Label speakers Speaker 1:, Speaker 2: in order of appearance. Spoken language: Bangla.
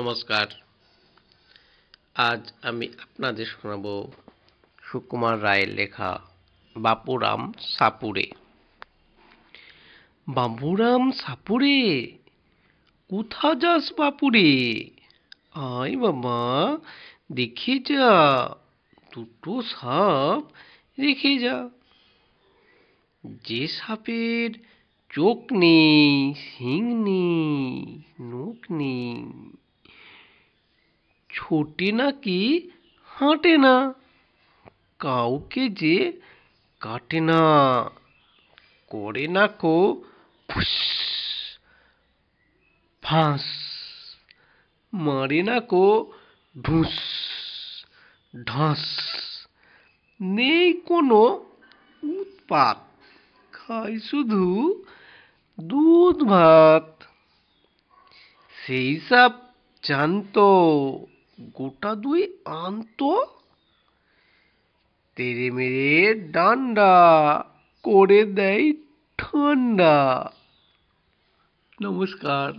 Speaker 1: নমস্কার আজ আমি আপনাদের শোনাব সুকুমার রায়ের লেখা বাপুরাম সাপুরে
Speaker 2: বাপুরাম সাপুরে কোথা যাস বাপুরে আয় বাবা দেখে যা দুটো সাপ রেখে যা যে সাপের চোখ নেই শিং নেই ছোটে কি হাঁটে না কাউকে যে কাটে না করে না কো ফুস ফাঁস মারে না কো ঢুস ঢাস নেই কোনো উৎপাত খাই শুধু দুধ ভাত সেই সব জানতো গোটা দুই আনতো তেরে মেরে ডান্ডা করে দেয় ঠান্ডা নমস্কার